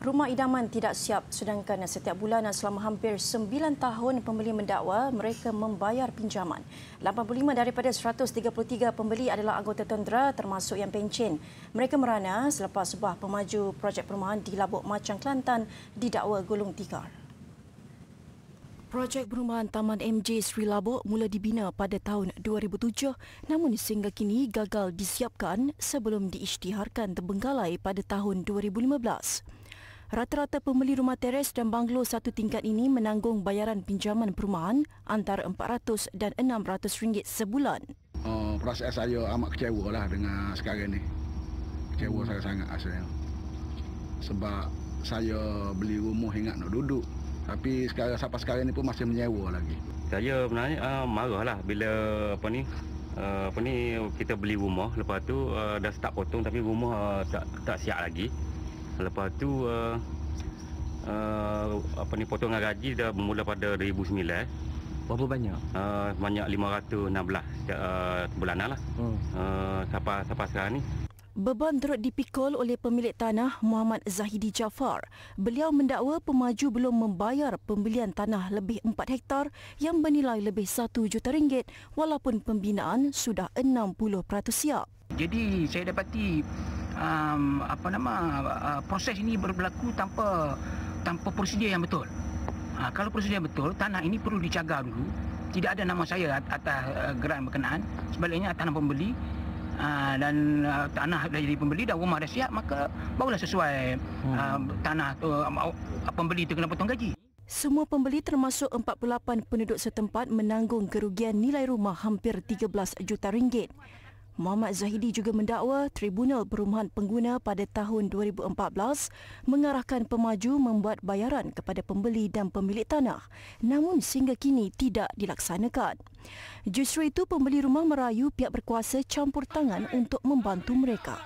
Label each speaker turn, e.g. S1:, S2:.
S1: Rumah idaman tidak siap sedangkan setiap bulan selama hampir 9 tahun pembeli mendakwa mereka membayar pinjaman. 85 daripada 133 pembeli adalah anggota tendera termasuk yang pencin. Mereka merana selepas sebuah pemaju projek perumahan di Labuk Macang Kelantan didakwa gulung tikar. Projek perumahan Taman MJ Sri Labuk mula dibina pada tahun 2007 namun sehingga kini gagal disiapkan sebelum diisytiharkan terbengkalai pada tahun 2015. Rata-rata pembeli rumah teres dan banglo satu tingkat ini menanggung bayaran pinjaman perumahan antara RM400 dan RM600 sebulan.
S2: Oh, proses saya amat kecewa lah dengan sekarang ini. Kecewa hmm. saya sangat asalnya. Sebab saya beli rumah ingat nak duduk. Tapi sekarang sampai sekarang ini pun masih menyewa lagi.
S3: Saya sebenarnya uh, marah lah bila apa ni ah, apa ni kita beli rumah lepas tu uh, dah start potong tapi rumah uh, tak tak siap lagi. Lepas tu uh, uh, apa ni potongan gaji dah bermula pada 2009. Berapa banyak? Uh, banyak 516 uh, bulanan lah. Hmm. Uh, sampai, sampai sekarang ni.
S1: Beban terus dipikul oleh pemilik tanah Muhammad Zahidi Jafar. Beliau mendakwa pemaju belum membayar pembelian tanah lebih 4 hektar yang bernilai lebih 1 juta ringgit walaupun pembinaan sudah 60% siap.
S4: Jadi saya dapati um, apa nama uh, proses ini berlaku tanpa tanpa prosedur yang betul. Ha, kalau prosedur yang betul, tanah ini perlu dicaga dulu. Tidak ada nama saya atas uh, geran berkenaan. Sebaliknya tanah pembeli uh, dan uh, tanah dah jadi pembeli dan rumah dah siap maka barulah sesuai hmm. Uh, tanah tu um, uh, pembeli itu kena potong gaji.
S1: Semua pembeli termasuk 48 penduduk setempat menanggung kerugian nilai rumah hampir 13 juta ringgit. Muhammad Zahidi juga mendakwa Tribunal Perumahan Pengguna pada tahun 2014 mengarahkan pemaju membuat bayaran kepada pembeli dan pemilik tanah namun sehingga kini tidak dilaksanakan. Justru itu pembeli rumah merayu pihak berkuasa campur tangan untuk membantu mereka.